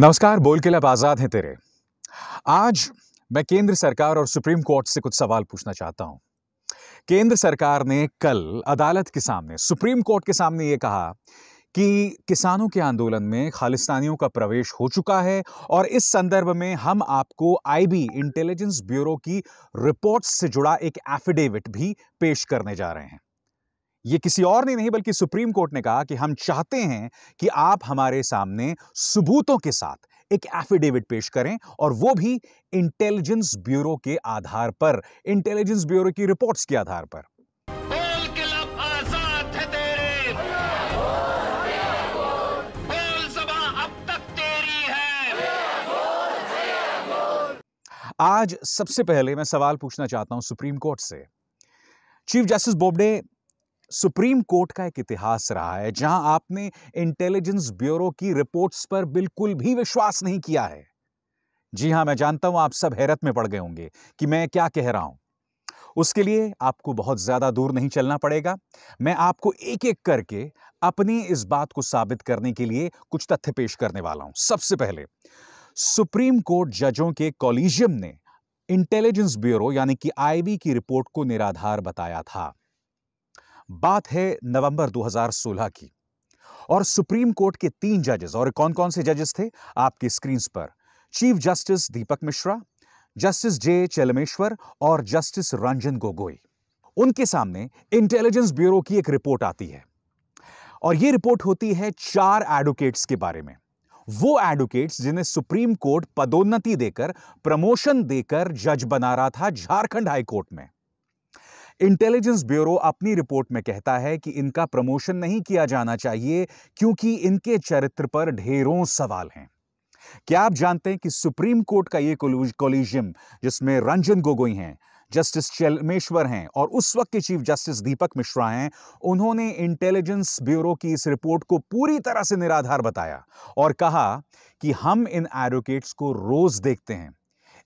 नमस्कार बोल के लब आज़ाद हैं तेरे आज मैं केंद्र सरकार और सुप्रीम कोर्ट से कुछ सवाल पूछना चाहता हूं केंद्र सरकार ने कल अदालत के सामने सुप्रीम कोर्ट के सामने ये कहा कि किसानों के आंदोलन में खालिस्तानियों का प्रवेश हो चुका है और इस संदर्भ में हम आपको आईबी इंटेलिजेंस ब्यूरो की रिपोर्ट से जुड़ा एक एफिडेविट भी पेश करने जा रहे हैं ये किसी और ने नहीं बल्कि सुप्रीम कोर्ट ने कहा कि हम चाहते हैं कि आप हमारे सामने सबूतों के साथ एक एफिडेविट पेश करें और वो भी इंटेलिजेंस ब्यूरो के आधार पर इंटेलिजेंस ब्यूरो की रिपोर्ट्स के आधार पर आज सबसे पहले मैं सवाल पूछना चाहता हूं सुप्रीम कोर्ट से chief justice Bobde supreme court का एक इतिहास रहा है जहां आपने इंटेलिजेंस ब्यूरो की रिपोर्ट्स पर बिल्कुल भी विश्वास नहीं किया है जी हां मैं जानता हूं आप सब हैरत में पड़ गए होंगे कि मैं क्या कह रहा हूं उसके लिए आपको बहुत ज़्यादा दूर नहीं चलना पड़ेगा मैं आपको एक एक करके अपनी इस बात को साबित करने के लिए कुछ तथ्य पेश करने वाला हूं सबसे पहले सुप्रीम कोर्ट जजों के कॉलीजियम ने इंटेलिजेंस ब्यूरो यानी कि आईबी की रिपोर्ट को निराधार बताया था बात है नवंबर 2016 की और सुप्रीम कोर्ट के तीन जजेस और कौन कौन से जजेस थे आपकी स्क्रीन पर chief justice Deepak Mishra justice J Chelameswar और जस्टिस रंजन गोगोई उनके सामने इंटेलिजेंस ब्यूरो की एक रिपोर्ट आती है और यह रिपोर्ट होती है चार एडवोकेट्स के बारे में वो एडवोकेट्स जिन्हें सुप्रीम कोर्ट पदोन्नति देकर प्रमोशन देकर जज बना रहा था झारखंड हाई कोर्ट में इंटेलिजेंस ब्यूरो अपनी रिपोर्ट में कहता है कि इनका प्रमोशन नहीं किया जाना चाहिए क्योंकि इनके चरित्र पर ढेरों सवाल हैं क्या आप जानते हैं कि सुप्रीम कोर्ट का ये कोलिजियम जिसमें रंजन गोगोई हैं जस्टिस चलमेश्वर हैं और उस वक्त के चीफ जस्टिस दीपक मिश्रा हैं उन्होंने इंटेलिजेंस ब्यूरो की इस रिपोर्ट को पूरी तरह से निराधार बताया और कहा कि हम इन एडवोकेट्स को रोज देखते हैं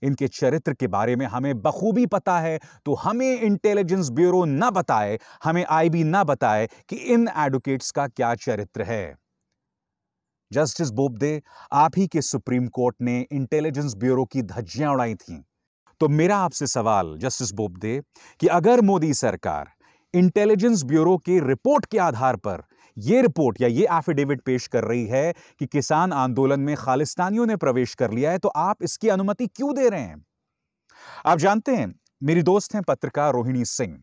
इनके चरित्र के बारे में हमें बखूबी पता है तो हमें इंटेलिजेंस ब्यूरो ना बताए हमें आईबी ना बताए कि इन एडवोकेट्स का क्या चरित्र है जस्टिस बोबदे आप ही के सुप्रीम कोर्ट ने इंटेलिजेंस ब्यूरो की धज्जियां उड़ाई थी तो मेरा आपसे सवाल जस्टिस बोबदे कि अगर मोदी सरकार इंटेलिजेंस ब्यूरो की रिपोर्ट के आधार पर ये रिपोर्ट या ये एफिडेविट पेश कर रही है कि किसान आंदोलन में खालिस्तानियों ने प्रवेश कर लिया है तो आप इसकी अनुमति क्यों दे रहे हैं आप जानते हैं मेरी दोस्त हैं पत्रकार रोहिणी सिंह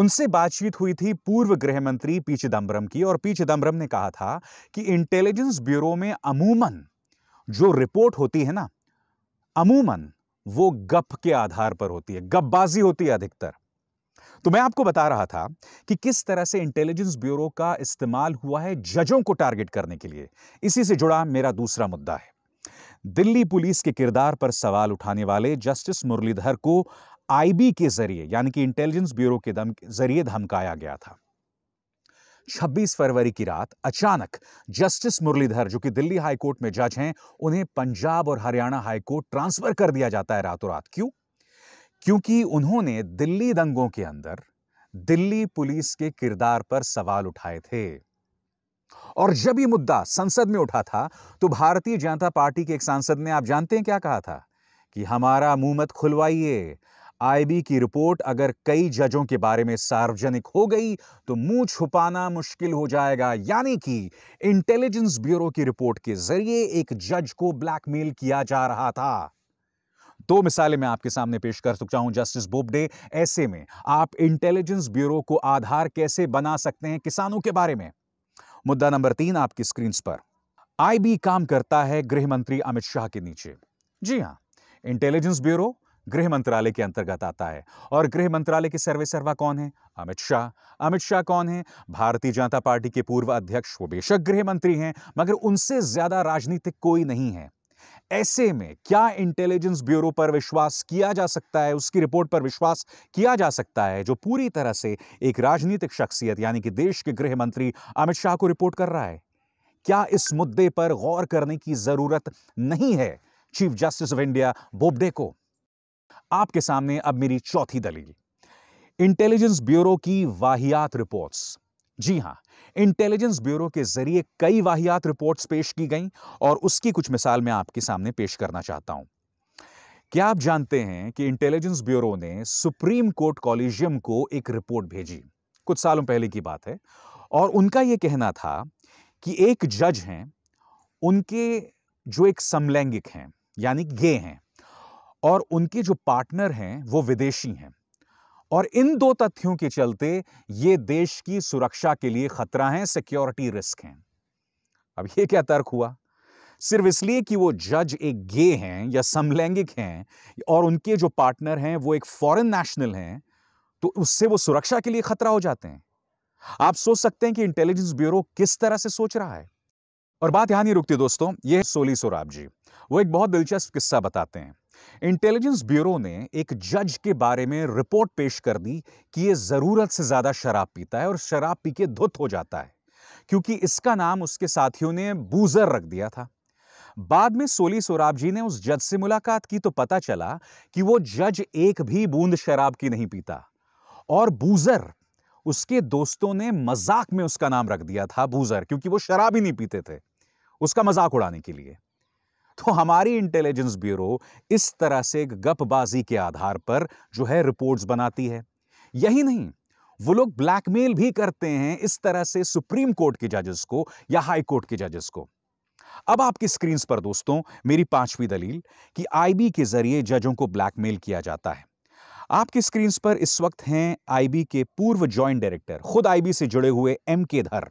उनसे बातचीत हुई थी पूर्व गृह मंत्री पी चिदम्बरम की और पी चिदम्बरम ने कहा था कि इंटेलिजेंस ब्यूरो में अमूमन जो रिपोर्ट होती है ना अमूमन वो गप के आधार पर होती है गपबाजी होती है अधिकतर तो मैं आपको बता रहा था कि किस तरह से इंटेलिजेंस ब्यूरो का इस्तेमाल हुआ है जजों को टारगेट करने के लिए इसी से जुड़ा मेरा दूसरा मुद्दा है दिल्ली पुलिस के किरदार पर सवाल उठाने वाले जस्टिस मुरलीधर को आईबी के जरिए यानी कि इंटेलिजेंस ब्यूरो के दम जरिए धमकाया गया था 26 फरवरी की रात अचानक जस्टिस मुरलीधर जो कि दिल्ली हाईकोर्ट में जज हैं उन्हें पंजाब और हरियाणा हाईकोर्ट ट्रांसफर कर दिया जाता है रातों रात क्यों क्योंकि उन्होंने दिल्ली दंगों के अंदर दिल्ली पुलिस के किरदार पर सवाल उठाए थे और जब यह मुद्दा संसद में उठा था तो भारतीय जनता पार्टी के एक सांसद ने आप जानते हैं क्या कहा था कि हमारा मुंह मत खुलवाइए आईबी की रिपोर्ट अगर कई जजों के बारे में सार्वजनिक हो गई तो मुंह छुपाना मुश्किल हो जाएगा यानी कि इंटेलिजेंस ब्यूरो की रिपोर्ट के जरिए एक जज को ब्लैकमेल किया जा रहा था दो मिसालें मैं आपके सामने पेश कर सकता हूं जस्टिस बोबडे ऐसे में आप इंटेलिजेंस ब्यूरो को आधार कैसे बना सकते हैं किसानों के बारे में मुद्दा नंबर तीन आपकी स्क्रीन पर आईबी काम करता है गृह मंत्री अमित शाह के नीचे जी हाँ इंटेलिजेंस ब्यूरो गृह मंत्रालय के अंतर्गत आता है और गृह मंत्रालय के सर्वे सर्वा कौन है अमित शाह अमित शाह कौन है भारतीय जनता पार्टी के पूर्व अध्यक्ष वो बेशक गृह मंत्री हैं मगर उनसे ज्यादा राजनीतिक कोई नहीं है ऐसे में क्या इंटेलिजेंस ब्यूरो पर विश्वास किया जा सकता है उसकी रिपोर्ट पर विश्वास किया जा सकता है जो पूरी तरह से एक राजनीतिक शख्सियत यानी कि देश के गृह मंत्री अमित शाह को रिपोर्ट कर रहा है क्या इस मुद्दे पर गौर करने की जरूरत नहीं है chief justice of India Bobde को आपके सामने अब मेरी चौथी दलील इंटेलिजेंस ब्यूरो की वाहियात रिपोर्ट्स जी हां इंटेलिजेंस ब्यूरो के जरिए कई वाहियात रिपोर्ट्स पेश की गई और उसकी कुछ मिसाल मैं आपके सामने पेश करना चाहता हूं क्या आप जानते हैं कि इंटेलिजेंस ब्यूरो ने सुप्रीम कोर्ट कॉलेजियम को एक रिपोर्ट भेजी कुछ सालों पहले की बात है और उनका यह कहना था कि एक जज हैं उनके जो एक समलैंगिक हैं यानी गे हैं और उनके जो पार्टनर हैं वो विदेशी हैं और इन दो तथ्यों के चलते ये देश की सुरक्षा के लिए खतरा है सिक्योरिटी रिस्क है अब ये क्या तर्क हुआ सिर्फ इसलिए कि वो जज एक गे हैं या समलैंगिक हैं और उनके जो पार्टनर हैं वो एक फॉरेन नेशनल हैं तो उससे वो सुरक्षा के लिए खतरा हो जाते हैं आप सोच सकते हैं कि इंटेलिजेंस ब्यूरो किस तरह से सोच रहा है और बात यहां नहीं रुकती दोस्तों ये सोली सोराब जी वो एक बहुत दिलचस्प किस्सा बताते हैं इंटेलिजेंस ब्यूरो ने एक जज के बारे में रिपोर्ट पेश कर दी कि ये ज़रूरत से ज़्यादा शराब पीता है और शराब पी के धुत हो जाता है क्योंकि इसका नाम उसके साथियों ने बूजर रख दिया था बाद में सोली सोराब जी ने उस जज से मुलाकात की तो पता चला कि वो जज एक भी बूंद शराब की नहीं पीता और बूजर उसके दोस्तों ने मजाक में उसका नाम रख दिया था बूजर क्योंकि वो शराब ही नहीं पीते थे उसका मजाक उड़ाने के लिए तो हमारी इंटेलिजेंस ब्यूरो इस तरह से गपबाजी के आधार पर जो है रिपोर्ट्स बनाती है यही नहीं वो लोग ब्लैकमेल भी करते हैं इस तरह से सुप्रीम कोर्ट के जजेस को या हाई कोर्ट के जजेस को अब आपकी स्क्रीन पर दोस्तों मेरी पांचवी दलील कि आईबी के जरिए जजों को ब्लैकमेल किया जाता है आपकी स्क्रीन पर इस वक्त हैं आईबी के पूर्व जॉइंट डायरेक्टर खुद आईबी से जुड़े हुए एम के धर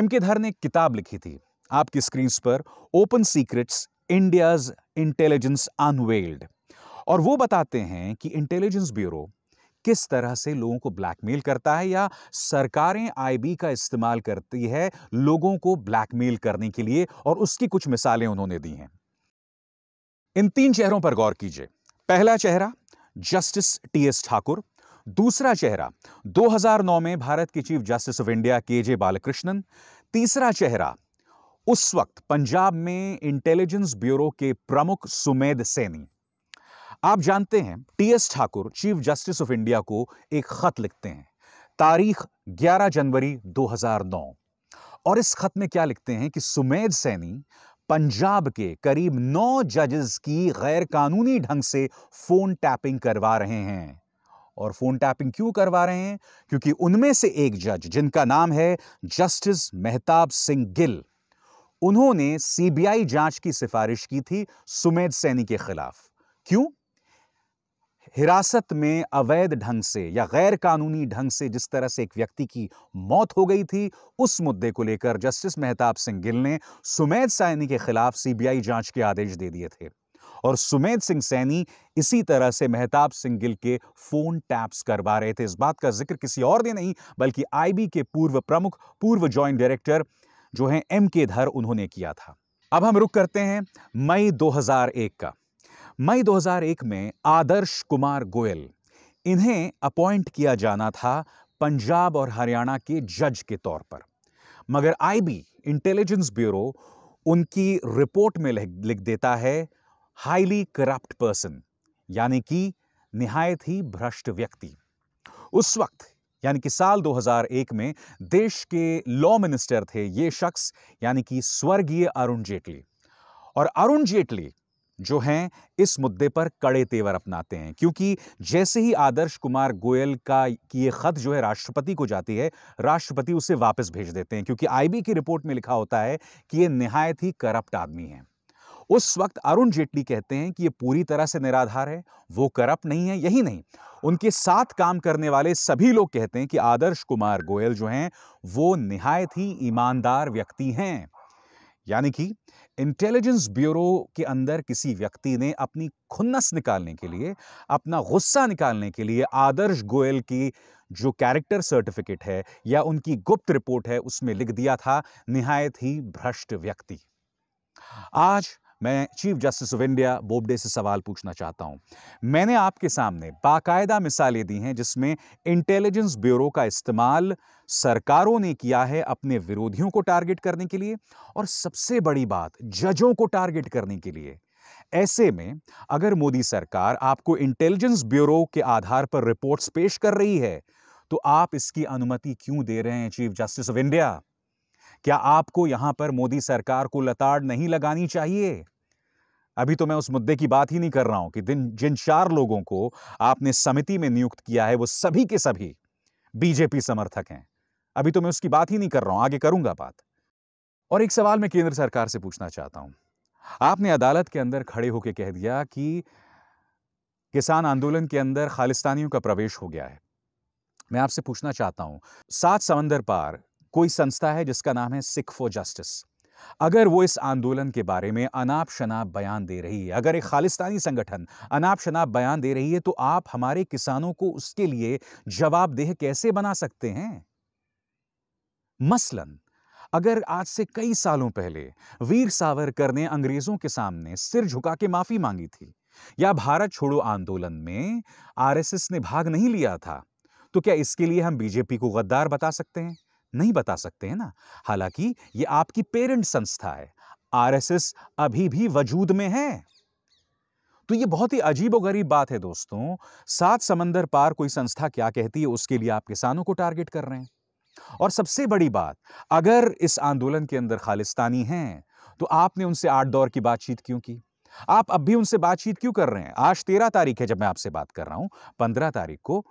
एम के धर ने किताब लिखी थी आपकी स्क्रीन पर open secrets India's intelligence unveiled और वो बताते हैं कि इंटेलिजेंस ब्यूरो किस तरह से लोगों को ब्लैकमेल करता है या सरकारें आईबी का इस्तेमाल करती है लोगों को ब्लैकमेल करने के लिए और उसकी कुछ मिसालें उन्होंने दी हैं इन तीन चेहरों पर गौर कीजिए पहला चेहरा जस्टिस टी एस ठाकुर दूसरा चेहरा 2009 में भारत के चीफ जस्टिस ऑफ इंडिया के जे बालकृष्णन तीसरा चेहरा उस वक्त पंजाब में इंटेलिजेंस ब्यूरो के प्रमुख सुमेध सैनी आप जानते हैं TS Thakur chief justice of India को एक खत लिखते हैं तारीख 11 जनवरी 2009 और इस खत में क्या लिखते हैं कि सुमेध सैनी पंजाब के करीब नौ जजेस की गैर कानूनी ढंग से फोन टैपिंग करवा रहे हैं और फोन टैपिंग क्यों करवा रहे हैं क्योंकि उनमें से एक जज जिनका नाम है जस्टिस मेहताब सिंह गिल उन्होंने सीबीआई जांच की सिफारिश की थी सुमेध सैनी के खिलाफ क्यों हिरासत में अवैध ढंग से या गैर कानूनी ढंग से जिस तरह से एक व्यक्ति की मौत हो गई थी उस मुद्दे को लेकर जस्टिस मेहताब सिंह गिल ने सुमेध सैनी के खिलाफ सीबीआई जांच के आदेश दे दिए थे और सुमेध सिंह सैनी इसी तरह से मेहताब सिंह गिल के फोन टैप्स करवा रहे थे इस बात का जिक्र किसी और ने नहीं बल्कि आईबी के पूर्व प्रमुख पूर्व जॉइंट डायरेक्टर जो है एम के धर उन्होंने किया था अब हम रुक करते हैं मई 2001 का मई 2001 में आदर्श कुमार गोयल इन्हें अपॉइंट किया जाना था पंजाब और हरियाणा के जज के तौर पर मगर आईबी इंटेलिजेंस ब्यूरो उनकी रिपोर्ट में लिख देता है हाईली करप्ट पर्सन यानी कि निहायत ही भ्रष्ट व्यक्ति उस वक्त यानी कि साल 2001 में देश के लॉ मिनिस्टर थे ये शख्स यानी कि स्वर्गीय अरुण जेटली और अरुण जेटली जो हैं इस मुद्दे पर कड़े तेवर अपनाते हैं क्योंकि जैसे ही आदर्श कुमार गोयल का ये ख़त जो है राष्ट्रपति को जाती है राष्ट्रपति उसे वापस भेज देते हैं क्योंकि आईबी की रिपोर्ट में लिखा होता है कि ये नहायत ही करप्ट आदमी हैं उस वक्त अरुण जेटली कहते हैं कि ये पूरी तरह से निराधार है वो करप्ट नहीं है यही नहीं उनके साथ काम करने वाले सभी लोग कहते हैं कि आदर्श कुमार गोयल जो हैं वो निहायत ही ईमानदार व्यक्ति हैं यानी कि इंटेलिजेंस ब्यूरो के अंदर किसी व्यक्ति ने अपनी खुन्नस निकालने के लिए अपना गुस्सा निकालने के लिए आदर्श गोयल की जो कैरेक्टर सर्टिफिकेट है या उनकी गुप्त रिपोर्ट है उसमें लिख दिया था निहायत ही भ्रष्ट व्यक्ति आज मैं chief justice of India Bobde से सवाल पूछना चाहता हूं मैंने आपके सामने बाकायदा मिसालें दी हैं जिसमें इंटेलिजेंस ब्यूरो का इस्तेमाल सरकारों ने किया है अपने विरोधियों को टारगेट करने के लिए और सबसे बड़ी बात जजों को टारगेट करने के लिए ऐसे में अगर मोदी सरकार आपको इंटेलिजेंस ब्यूरो के आधार पर रिपोर्ट्स पेश कर रही है तो आप इसकी अनुमति क्यों दे रहे हैं चीफ जस्टिस ऑफ इंडिया क्या आपको यहां पर मोदी सरकार को लताड़ नहीं लगानी चाहिए अभी तो मैं उस मुद्दे की बात ही नहीं कर रहा हूं कि दिन जिन चार लोगों को आपने समिति में नियुक्त किया है वो सभी के सभी बीजेपी समर्थक हैं अभी तो मैं उसकी बात ही नहीं कर रहा हूं आगे करूंगा बात और एक सवाल मैं केंद्र सरकार से पूछना चाहता हूं आपने अदालत के अंदर खड़े होकर कह दिया कि किसान आंदोलन के अंदर खालिस्तानियों का प्रवेश हो गया है मैं आपसे पूछना चाहता हूं सात समंदर पार कोई संस्था है जिसका नाम है सिख फॉर जस्टिस अगर वो इस आंदोलन के बारे में अनाप शनाप बयान दे रही है अगर एक खालिस्तानी संगठन अनाप शनाप बयान दे रही है तो आप हमारे किसानों को उसके लिए जवाबदेह कैसे बना सकते हैं मसलन अगर आज से कई सालों पहले वीर सावरकर ने अंग्रेजों के सामने सिर झुका के माफी मांगी थी या भारत छोड़ो आंदोलन में आरएसएस ने भाग नहीं लिया था तो क्या इसके लिए हम बीजेपी को गद्दार बता सकते हैं नहीं बता सकते हैं ना हालांकि ये आपकी पेरेंट संस्था है आरएसएस अभी भी वजूद में है तो ये बहुत ही अजीब गरीब बात है दोस्तों सात समंदर पार कोई संस्था क्या कहती है उसके लिए आप किसानों को टारगेट कर रहे हैं और सबसे बड़ी बात अगर इस आंदोलन के अंदर खालिस्तानी हैं तो आपने उनसे आठ दौर की बातचीत क्यों की आप अब भी उनसे बातचीत क्यों कर रहे हैं आज तेरह तारीख है जब मैं आपसे बात कर रहा हूं पंद्रह तारीख को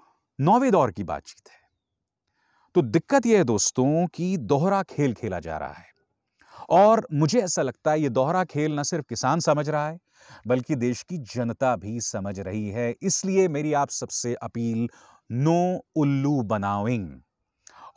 नौवे दौर की बातचीत है तो दिक्कत यह है दोस्तों कि दोहरा खेल खेला जा रहा है और मुझे ऐसा लगता है ये दोहरा खेल न सिर्फ किसान समझ रहा है बल्कि देश की जनता भी समझ रही है इसलिए मेरी आप सबसे अपील नो उल्लू बनाविंग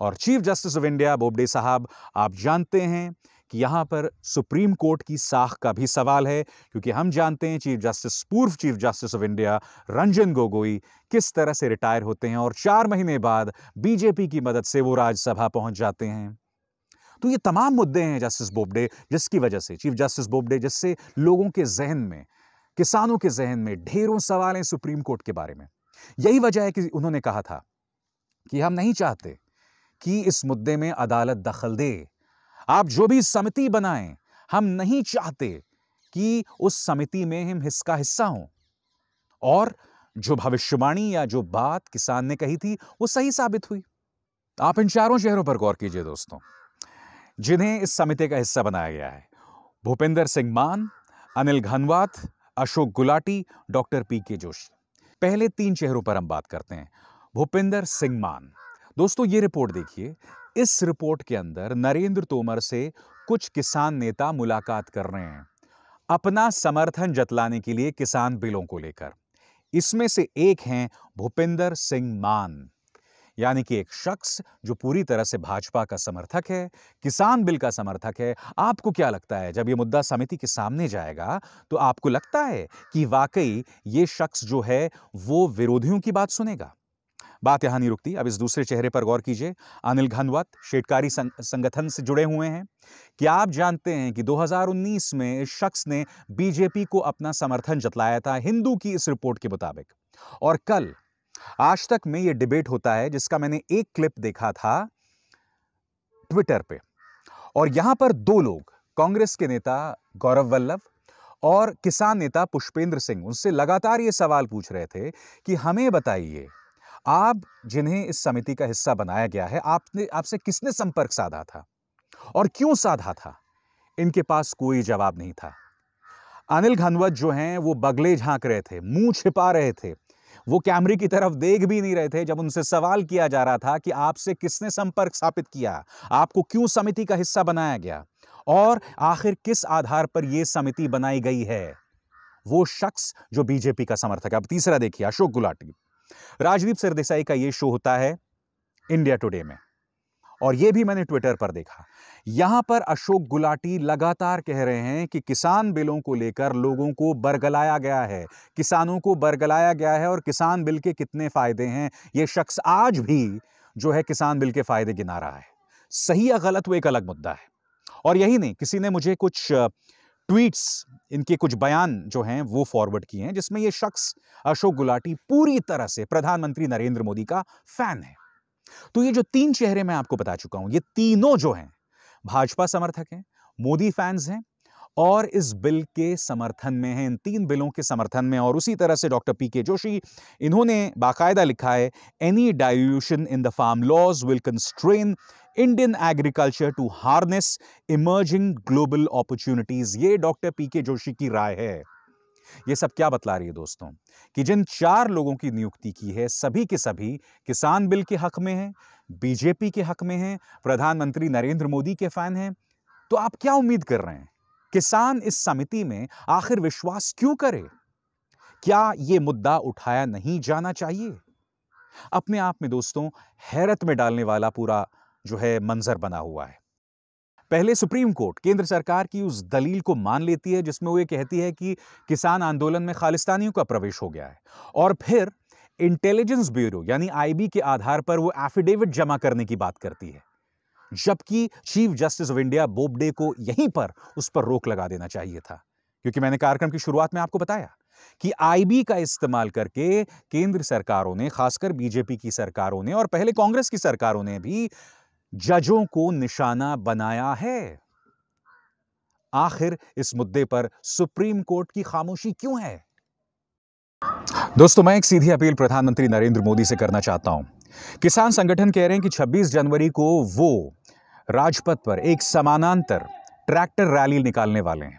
और chief justice of India Bobde साहब आप जानते हैं कि यहाँ पर सुप्रीम कोर्ट की साख का भी सवाल है क्योंकि हम जानते हैं चीफ जस्टिस पूर्व chief justice of India Ranjan Gogoi किस तरह से रिटायर होते हैं और चार महीने बाद बीजेपी की मदद से वो राज्यसभा पहुंच जाते हैं तो ये तमाम मुद्दे हैं जस्टिस बोबडे जिसकी वजह से चीफ जस्टिस बोबडे जिससे लोगों के जहन में किसानों के जहन में ढेरों सवाल हैं सुप्रीम कोर्ट के बारे में यही वजह है कि उन्होंने कहा था कि हम नहीं चाहते कि इस मुद्दे में अदालत दखल दे आप जो भी समिति बनाएं हम नहीं चाहते कि उस समिति में हम हिस्सा हिस्सा हों और जो भविष्यवाणी या जो बात किसान ने कही थी वो सही साबित हुई आप इन चारों चेहरों पर गौर कीजिए दोस्तों जिन्हें इस समिति का हिस्सा बनाया गया है Bhupinder Singh Mann Anil Ghanwat Ashok Gulati doctor P K Joshi पहले तीन चेहरों पर हम बात करते हैं भूपेंद्र सिंह मान दोस्तों ये रिपोर्ट देखिए इस रिपोर्ट के अंदर नरेंद्र तोमर से कुछ किसान नेता मुलाकात कर रहे हैं अपना समर्थन जतलाने के लिए किसान बिलों को लेकर इसमें से एक हैं भूपिंदर सिंह मान यानी कि एक शख्स जो पूरी तरह से भाजपा का समर्थक है किसान बिल का समर्थक है आपको क्या लगता है जब ये मुद्दा समिति के सामने जाएगा तो आपको लगता है कि वाकई ये शख्स जो है वो विरोधियों की बात सुनेगा बात यहाँ नहीं रुकती अब इस दूसरे चेहरे पर गौर कीजिए अनिल घनवत शेटकारी संगठन से जुड़े हुए हैं क्या आप जानते हैं कि 2019 में इस शख्स ने बीजेपी को अपना समर्थन जतलाया था हिंदू की इस रिपोर्ट के मुताबिक और कल आज तक में ये डिबेट होता है जिसका मैंने एक क्लिप देखा था ट्विटर पे और यहां पर दो लोग कांग्रेस के नेता गौरव वल्लभ और किसान नेता पुष्पेंद्र सिंह उनसे लगातार ये सवाल पूछ रहे थे कि हमें बताइए आप जिन्हें इस समिति का हिस्सा बनाया गया है आपने आपसे किसने संपर्क साधा था और क्यों साधा था इनके पास कोई जवाब नहीं था अनिल घनवत जो हैं वो बगले झांक रहे थे मुंह छिपा रहे थे वो कैमरे की तरफ देख भी नहीं रहे थे जब उनसे सवाल किया जा रहा था कि आपसे किसने संपर्क स्थापित किया आपको क्यों समिति का हिस्सा बनाया गया और आखिर किस आधार पर यह समिति बनाई गई है वो शख्स जो बीजेपी का समर्थक है अब तीसरा देखिए अशोक गुलाटी राजदीप सरदेसाई का ये शो होता है इंडिया टुडे में और ये भी मैंने ट्विटर पर देखा यहां पर अशोक गुलाटी लगातार कह रहे हैं कि किसान बिलों को लेकर लोगों को बरगलाया गया है किसानों को बरगलाया गया है और किसान बिल के कितने फ़ायदे हैं ये शख्स आज भी जो है किसान बिल के फ़ायदे गिना रहा है सही या गलत वो एक अलग मुद्दा है और यही नहीं किसी ने मुझे कुछ ट्वीट्स इनके कुछ बयान जो हैं वो फॉरवर्ड किए हैं जिसमें ये शख्स अशोक गुलाटी पूरी तरह से प्रधानमंत्री नरेंद्र मोदी का फैन है तो ये जो तीन चेहरे मैं आपको बता चुका हूं ये तीनों जो हैं भाजपा समर्थक हैं मोदी फैंस हैं और इस बिल के समर्थन में है इन तीन बिलों के समर्थन में और उसी तरह से डॉक्टर पी के जोशी इन्होंने बाकायदा लिखा है any dilution in the farm laws will constrain Indian agriculture to harness emerging global opportunities ये डॉक्टर पी के जोशी की राय है ये सब क्या बतला रही है दोस्तों कि जिन चार लोगों की नियुक्ति की है सभी के सभी किसान बिल के हक में हैं बीजेपी के हक में हैं प्रधानमंत्री नरेंद्र मोदी के फैन हैं तो आप क्या उम्मीद कर रहे हैं किसान इस समिति में आखिर विश्वास क्यों करे क्या ये मुद्दा उठाया नहीं जाना चाहिए अपने आप में दोस्तों हैरत में डालने वाला पूरा जो है मंजर बना हुआ है पहले सुप्रीम कोर्ट केंद्र सरकार की उस दलील को मान लेती है जिसमें वो ये कहती है कि किसान आंदोलन में खालिस्तानियों का प्रवेश हो गया है और फिर इंटेलिजेंस ब्यूरो यानी आईबी के आधार पर वो एफिडेविट जमा करने की बात करती है जबकि chief justice of India Bobde को यहीं पर उस पर रोक लगा देना चाहिए था क्योंकि मैंने कार्यक्रम की शुरुआत में आपको बताया कि आईबी का इस्तेमाल करके केंद्र सरकारों ने खासकर बीजेपी की सरकारों ने और पहले कांग्रेस की सरकारों ने भी जजों को निशाना बनाया है आखिर इस मुद्दे पर सुप्रीम कोर्ट की खामोशी क्यों है दोस्तों मैं एक सीधी अपील प्रधानमंत्री नरेंद्र मोदी से करना चाहता हूं किसान संगठन कह रहे हैं कि 26 जनवरी को वो राजपथ पर एक समानांतर ट्रैक्टर रैली निकालने वाले हैं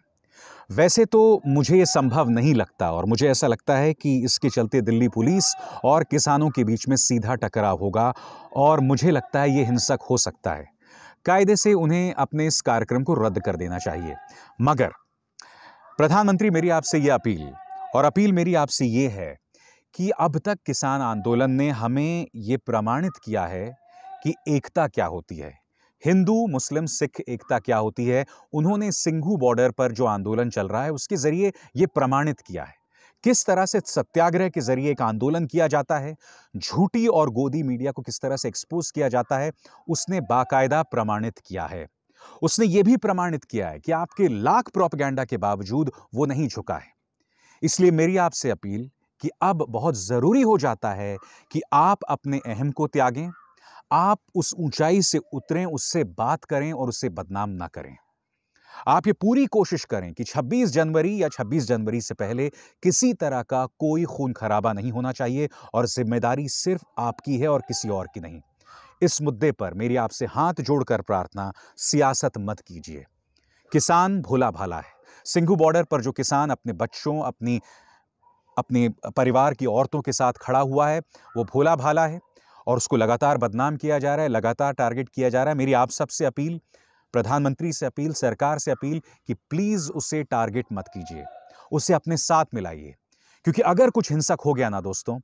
वैसे तो मुझे ये संभव नहीं लगता और मुझे ऐसा लगता है कि इसके चलते दिल्ली पुलिस और किसानों के बीच में सीधा टकराव होगा और मुझे लगता है ये हिंसक हो सकता है कायदे से उन्हें अपने इस कार्यक्रम को रद्द कर देना चाहिए मगर प्रधानमंत्री मेरी आपसे ये अपील और अपील मेरी आपसे ये है कि अब तक किसान आंदोलन ने हमें ये प्रमाणित किया है कि एकता क्या होती है हिंदू मुस्लिम सिख एकता क्या होती है उन्होंने सिंघू बॉर्डर पर जो आंदोलन चल रहा है उसके ज़रिए ये प्रमाणित किया है किस तरह से सत्याग्रह के जरिए एक आंदोलन किया जाता है झूठी और गोदी मीडिया को किस तरह से एक्सपोज किया जाता है उसने बाकायदा प्रमाणित किया है उसने यह भी प्रमाणित किया है कि आपके लाख प्रोपगैंडा के बावजूद वो नहीं झुका है इसलिए मेरी आपसे अपील कि अब बहुत ज़रूरी हो जाता है कि आप अपने अहम को त्यागें आप उस ऊंचाई से उतरें उससे बात करें और उससे बदनाम ना करें आप ये पूरी कोशिश करें कि 26 जनवरी या 26 जनवरी से पहले किसी तरह का कोई खून खराबा नहीं होना चाहिए और जिम्मेदारी सिर्फ आपकी है और किसी और की नहीं इस मुद्दे पर मेरी आपसे हाथ जोड़कर प्रार्थना सियासत मत कीजिए किसान भोला भाला है सिंघू बॉर्डर पर जो किसान अपने बच्चों अपनी अपने परिवार की औरतों के साथ खड़ा हुआ है वो भोला भाला है और उसको लगातार बदनाम किया जा रहा है लगातार टारगेट किया जा रहा है मेरी आप सबसे अपील प्रधानमंत्री से अपील सरकार से अपील कि प्लीज़ उसे टारगेट मत कीजिए उसे अपने साथ मिलाइए क्योंकि अगर कुछ हिंसक हो गया ना दोस्तों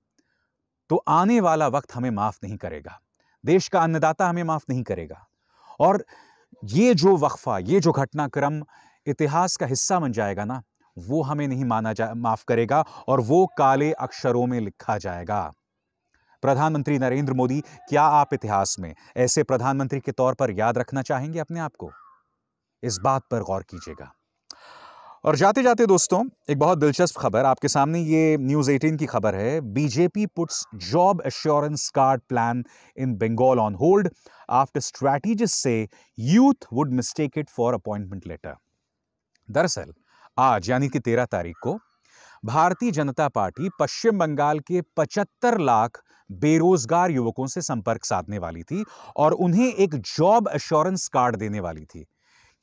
तो आने वाला वक्त हमें माफ़ नहीं करेगा देश का अन्नदाता हमें माफ़ नहीं करेगा और ये जो वक्फा ये जो घटनाक्रम इतिहास का हिस्सा बन जाएगा ना वो हमें नहीं माना जा माफ़ करेगा और वो काले अक्षरों में लिखा जाएगा प्रधानमंत्री नरेंद्र मोदी क्या आप इतिहास में ऐसे प्रधानमंत्री के तौर पर याद रखना चाहेंगे अपने आप को इस बात पर गौर कीजिएगा और जाते जाते दोस्तों एक बहुत दिलचस्प खबर आपके सामने ये न्यूज़ 18 की खबर है BJP puts job assurance card plan in Bengal on hold after strategist say youth would mistake it for appointment letter दरअसल आज यानी कि तेरह तारीख को भारतीय जनता पार्टी पश्चिम बंगाल के 75 लाख बेरोजगार युवकों से संपर्क साधने वाली थी और उन्हें एक जॉब अश्योरेंस कार्ड देने वाली थी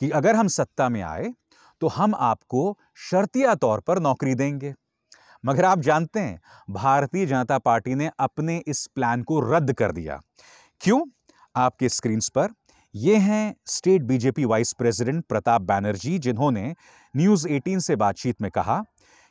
कि अगर हम सत्ता में आए तो हम आपको शर्तिया तौर पर नौकरी देंगे मगर आप जानते हैं भारतीय जनता पार्टी ने अपने इस प्लान को रद्द कर दिया क्यों आपके स्क्रीन पर ये हैं state BJP vice president Pratap Banerjee जिन्होंने न्यूज़ 18 से बातचीत में कहा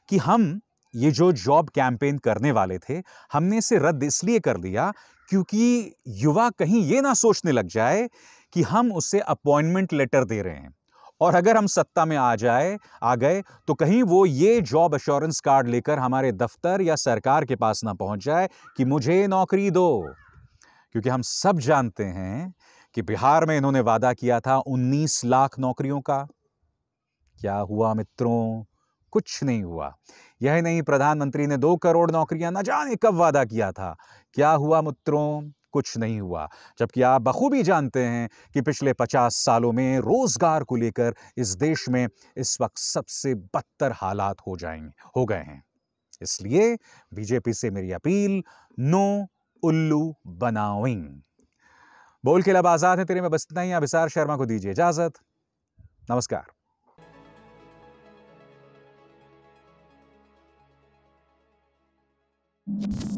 कि हम ये जो जॉब कैंपेन करने वाले थे हमने इसे रद्द इसलिए कर दिया क्योंकि युवा कहीं ये ना सोचने लग जाए कि हम उसे अपॉइंटमेंट लेटर दे रहे हैं और अगर हम सत्ता में आ जाए आ गए तो कहीं वो ये जॉब अश्योरेंस कार्ड लेकर हमारे दफ्तर या सरकार के पास ना पहुंच जाए कि मुझे नौकरी दो क्योंकि हम सब जानते हैं कि बिहार में इन्होंने वादा किया था 19 लाख नौकरियों का क्या हुआ मित्रों कुछ नहीं हुआ यह नहीं प्रधानमंत्री ने दो करोड़ नौकरियां ना जाने कब वादा किया था क्या हुआ मित्रों कुछ नहीं हुआ जबकि आप बखूबी जानते हैं कि पिछले पचास सालों में रोज़गार को लेकर इस देश में इस वक्त सबसे बदतर हालात हो जाएंगे हो गए हैं इसलिए बीजेपी से मेरी अपील नो उल्लू बनाओइंग बोल के लब आज़ाद है तेरे में बस इतना ही अभिसार शर्मा को दीजिए इजाज़त नमस्कार you